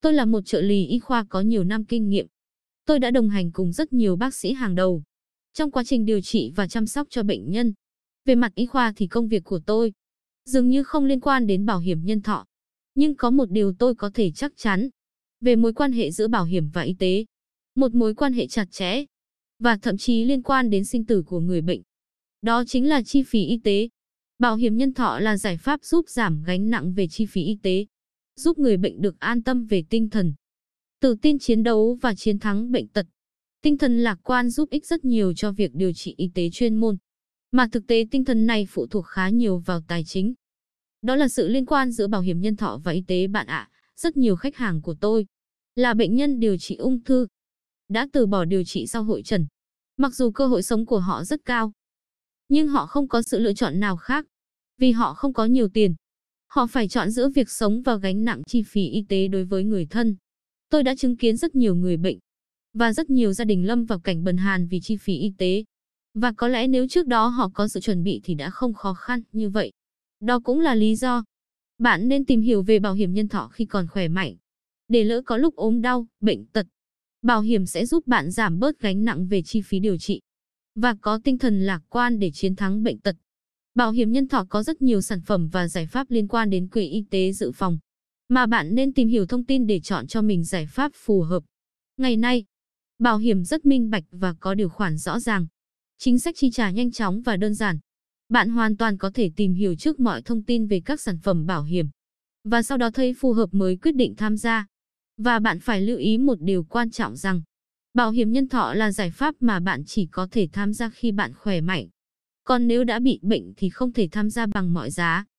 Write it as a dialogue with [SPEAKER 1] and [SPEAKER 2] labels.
[SPEAKER 1] Tôi là một trợ lý y khoa có nhiều năm kinh nghiệm. Tôi đã đồng hành cùng rất nhiều bác sĩ hàng đầu trong quá trình điều trị và chăm sóc cho bệnh nhân. Về mặt y khoa thì công việc của tôi dường như không liên quan đến bảo hiểm nhân thọ. Nhưng có một điều tôi có thể chắc chắn về mối quan hệ giữa bảo hiểm và y tế. Một mối quan hệ chặt chẽ và thậm chí liên quan đến sinh tử của người bệnh. Đó chính là chi phí y tế. Bảo hiểm nhân thọ là giải pháp giúp giảm gánh nặng về chi phí y tế giúp người bệnh được an tâm về tinh thần. Tự tin chiến đấu và chiến thắng bệnh tật. Tinh thần lạc quan giúp ích rất nhiều cho việc điều trị y tế chuyên môn, mà thực tế tinh thần này phụ thuộc khá nhiều vào tài chính. Đó là sự liên quan giữa bảo hiểm nhân thọ và y tế bạn ạ. À. Rất nhiều khách hàng của tôi là bệnh nhân điều trị ung thư, đã từ bỏ điều trị sau hội trần. Mặc dù cơ hội sống của họ rất cao, nhưng họ không có sự lựa chọn nào khác, vì họ không có nhiều tiền. Họ phải chọn giữa việc sống và gánh nặng chi phí y tế đối với người thân. Tôi đã chứng kiến rất nhiều người bệnh và rất nhiều gia đình lâm vào cảnh bần hàn vì chi phí y tế. Và có lẽ nếu trước đó họ có sự chuẩn bị thì đã không khó khăn như vậy. Đó cũng là lý do bạn nên tìm hiểu về bảo hiểm nhân thọ khi còn khỏe mạnh. Để lỡ có lúc ốm đau, bệnh tật, bảo hiểm sẽ giúp bạn giảm bớt gánh nặng về chi phí điều trị và có tinh thần lạc quan để chiến thắng bệnh tật. Bảo hiểm nhân thọ có rất nhiều sản phẩm và giải pháp liên quan đến quỹ y tế dự phòng, mà bạn nên tìm hiểu thông tin để chọn cho mình giải pháp phù hợp. Ngày nay, bảo hiểm rất minh bạch và có điều khoản rõ ràng. Chính sách chi trả nhanh chóng và đơn giản. Bạn hoàn toàn có thể tìm hiểu trước mọi thông tin về các sản phẩm bảo hiểm và sau đó thấy phù hợp mới quyết định tham gia. Và bạn phải lưu ý một điều quan trọng rằng bảo hiểm nhân thọ là giải pháp mà bạn chỉ có thể tham gia khi bạn khỏe mạnh còn nếu đã bị bệnh thì không thể tham gia bằng mọi giá.